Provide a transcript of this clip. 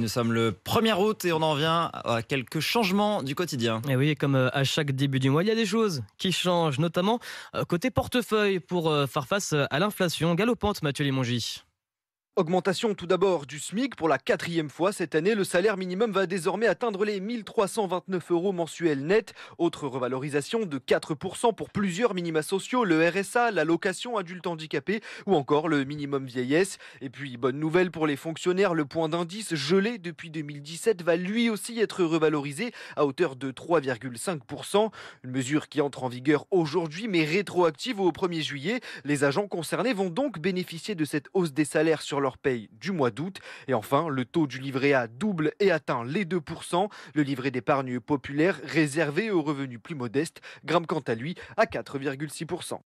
Nous sommes le 1er août et on en vient à quelques changements du quotidien. Et eh oui, comme euh, à chaque début du mois, il y a des choses qui changent, notamment euh, côté portefeuille pour euh, faire face à l'inflation galopante, Mathieu Limongi. Augmentation tout d'abord du SMIC. Pour la quatrième fois cette année, le salaire minimum va désormais atteindre les 1329 euros mensuels nets. Autre revalorisation de 4% pour plusieurs minima sociaux, le RSA, la location adulte handicapé ou encore le minimum vieillesse. Et puis, bonne nouvelle pour les fonctionnaires, le point d'indice gelé depuis 2017 va lui aussi être revalorisé à hauteur de 3,5%. Une mesure qui entre en vigueur aujourd'hui mais rétroactive au 1er juillet. Les agents concernés vont donc bénéficier de cette hausse des salaires sur leur paye du mois d'août. Et enfin, le taux du livret A double et atteint les 2%. Le livret d'épargne populaire réservé aux revenus plus modestes grimpe quant à lui à 4,6%.